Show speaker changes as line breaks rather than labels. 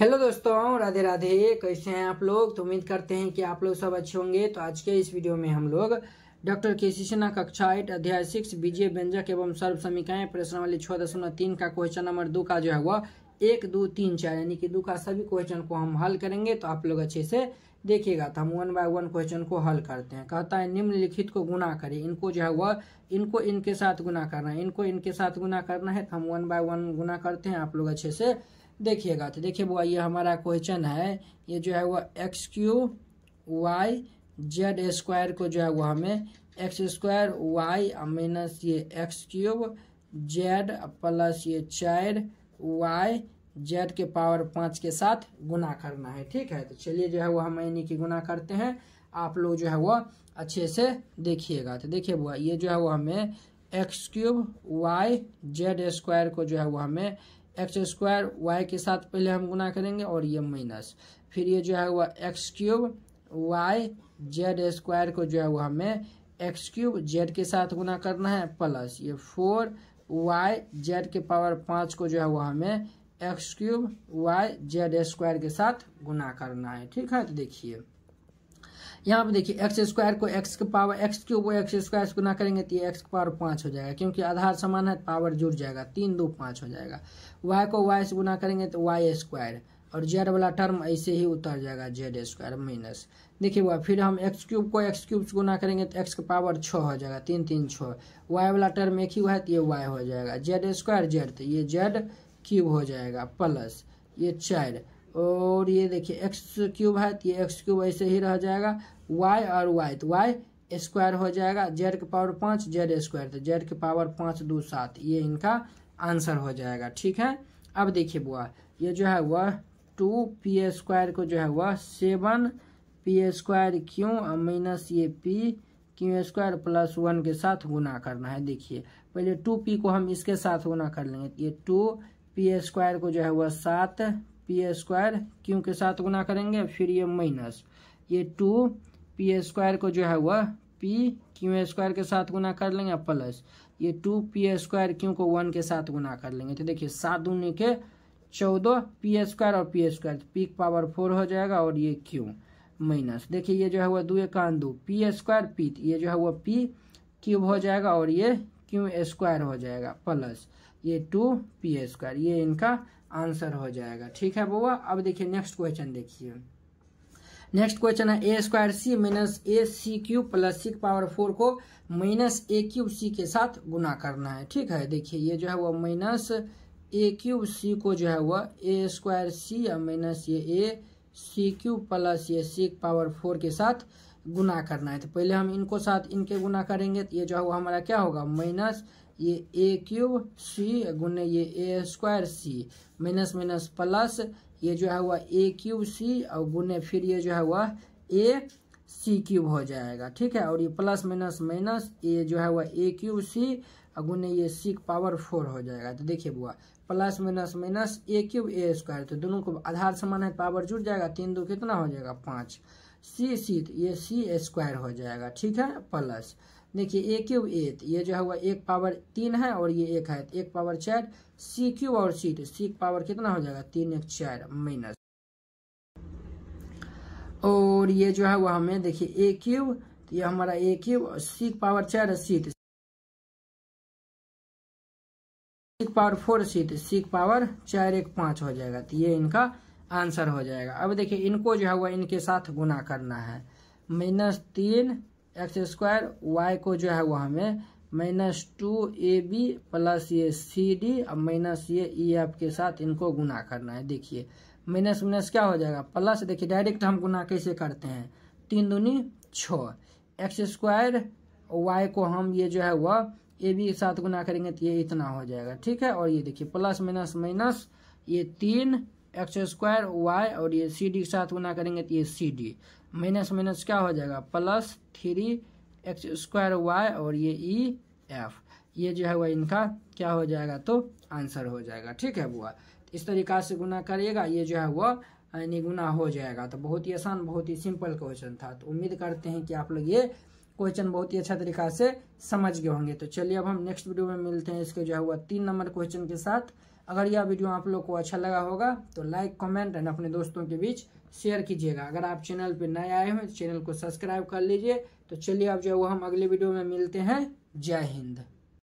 hello दोस्तों राधे राधे कैसे हैं आप लोग तो उम्मीद करते हैं कि आप लोग सब अच्छे होंगे तो आज के इस वीडियो में हम लोग डॉक्टर के सी सिन्हा कक्षा एट अध्याय सिक्स बीजे व्यंजक एवं सर्व समीकाएं प्रश्न वाले छः दशमलव तीन का क्वेश्चन नंबर दो का जो है वह एक दो तीन चार यानी कि दो का सभी क्वेश्चन को हम हल करेंगे तो आप लोग अच्छे से देखिएगा तो हम वन बाय वन क्वेश्चन को हल करते हैं कहता है निम्नलिखित को गुना करें इनको जो है वह इनको इनके साथ गुना करना है इनको इनके साथ गुना करना है तो हम वन बाय वन गुना करते हैं आप लोग अच्छे से देखिएगा तो देखिए बुआ ये हमारा क्वेश्चन है ये जो है वो x q y z square को जो है वो हमें एक्स स्क्वायर वाई माइनस ये एक्स क्यूब जेड प्लस ये चार वाई जेड के पावर पाँच के साथ गुना करना है ठीक है तो चलिए जो है वो हम यानी कि गुना करते हैं आप लोग जो है वो अच्छे से देखिएगा तो देखिए बुआ ये जो है वो हमें x cube y z square को जो है वो हमें एक्स स्क्वायर वाई के साथ पहले हम गुना करेंगे और ये माइनस फिर ये जो है वह x cube y z square को जो है वह हमें एक्स क्यूब जेड के साथ गुना करना है प्लस ये फोर वाई जेड के पावर पाँच को जो है वह हमें x cube y z square के साथ गुना करना है ठीक है तो देखिए यहाँ पे देखिए एक्स स्क्वायर को एक्स के पावर एक्स क्यूब वो एक्स स्क्वायर को गुना करेंगे तो ये एक्स के पावर पाँच हो जाएगा क्योंकि आधार समान है तो पावर जुड़ जाएगा तीन दो पाँच हो जाएगा वाई को वाई से गुना करेंगे तो वाई स्क्वायर और जेड वाला टर्म ऐसे ही उतर जाएगा जेड स्क्वायर माइनस देखिए वह फिर हम एक्स क्यूब को एक्स क्यूब से गुना करेंगे तो एक्स का पावर छः हो जाएगा तीन तीन छः वाई वाला टर्म एक ही हुआ है तो ये वाई हो जाएगा जेड स्क्वायर जेड तो ये जेड क्यूब हो जाएगा प्लस ये चार और ये देखिए एक्स क्यूब है तो ये एक्स क्यूब ऐसे ही रह जाएगा वाई और वाई तो वाई स्क्वायर हो जाएगा जेड के पावर पाँच जेड स्क्वायर तो जेड के पावर पाँच दो सात ये इनका आंसर हो जाएगा ठीक है अब देखिए बुआ ये जो है वह टू पी स्क्वायर को जो है वह सेवन पी स्क्वायर क्यू और माइनस ये p q square plus one के साथ गुना करना है देखिए पहले टू पी को हम इसके साथ गुना कर लेंगे तो ये टू पी स्क्वायर को जो है वह सात पी स्क्वायर क्यू के साथ गुना करेंगे फिर ये माइनस ये टू पी स्क्वायर को जो है वह पी क्यू स्क्वायर के साथ गुना कर लेंगे प्लस ये टू पी स्क्वायर क्यू को वन के साथ गुना कर लेंगे तो देखिए सात दूनी के चौदह पी स्क्वायर और p square p power four हो जाएगा और ये क्यू माइनस देखिए ये जो है वह दो एकान दो पी स्क्वायर पी ये जो है वह पी क्यूब हो जाएगा और ये क्यू स्क्वायर हो जाएगा प्लस ये टू पी स्क्वायर ये इनका आंसर हो जाएगा ठीक है बुआ अब देखिए नेक्स्ट क्वेश्चन देखिए नेक्स्ट क्वेश्चन है a square c minus a c cube plus c power four को माइनस ए क्यूब सी के साथ गुना करना है ठीक है देखिए ये जो है वह माइनस ए क्यूब सी को जो है वह ए स्क्वायर सी या माइनस ये ए सी क्यूब प्लस ये सी पावर फोर के साथ गुना करना है तो पहले हम इनको साथ इनके गुना करेंगे तो ये जो होगा हमारा क्या होगा माइनस ये ए क्यूब सी गुने ये a square c minus minus plus ये जो है हुआ ए क्यूब सी और गुने फिर ये जो है हुआ ए सी क्यूब हो जाएगा ठीक है और ये प्लस माइनस माइनस ये जो है हुआ ए क्यूब सी और गुने ये सी पावर फोर हो जाएगा तो देखिए बुआ plus minus minus a cube a square तो दोनों को आधार समान है पावर जुड़ जाएगा तीन दो कितना हो जाएगा पाँच सी सी तो ये सी स्क्वायर हो जाएगा ठीक है प्लस देखिए ए क्यूब ए तो ये जो है हुआ एक पावर तीन है और ये एक है तो एक पावर चार सी क्यूब और सी तो सी पावर कितना हो जाएगा तीन एक चार माइनस और ये जो है हुआ हमें देखिए ए क्यूब तो ये हमारा ए क्यूब सी पावर चार है सी तो पावर फोर सी तो सिक्स पावर चार एक पाँच हो जाएगा तो ये इनका आंसर हो जाएगा अब देखिए इनको जो है वह इनके साथ गुना करना है माइनस तीन एक्स स्क्वायर वाई को जो है वह हमें minus two a b plus ये सी डी और माइनस ये ई e एफ के साथ इनको गुना करना है देखिए माइनस माइनस क्या हो जाएगा प्लस देखिए डायरेक्ट हम गुना कैसे करते हैं तीन दूनी छः एक्स स्क्वायर वाई को हम ये जो है वह ये भी सात गुना करेंगे तो ये इतना हो जाएगा ठीक है और ये देखिए प्लस माइनस माइनस ये तीन एक्स स्क्वायर वाई और ये सी डी के साथ गुना करेंगे तो ये सी डी माइनस माइनस क्या हो जाएगा plus three x square y और ये ई e एफ ये जो है वह इनका क्या हो जाएगा तो आंसर हो जाएगा ठीक है बुआ इस तरीका से गुना करिएगा ये जो है वह यानी गुना हो जाएगा तो बहुत ही आसान बहुत ही सिंपल क्वेश्चन था तो उम्मीद करते हैं कि आप लोग ये क्वेश्चन बहुत ही अच्छा तरीका से समझ गए होंगे तो चलिए अब हम नेक्स्ट वीडियो में मिलते हैं इसके जो है हुआ तीन नंबर क्वेश्चन के साथ अगर यह वीडियो आप लोग को अच्छा लगा होगा तो लाइक कमेंट एंड अपने दोस्तों के बीच शेयर कीजिएगा अगर आप चैनल पर नए आए हो चैनल को सब्सक्राइब कर लीजिए तो चलिए अब जो है वो हम अगले वीडियो में मिलते हैं जय हिंद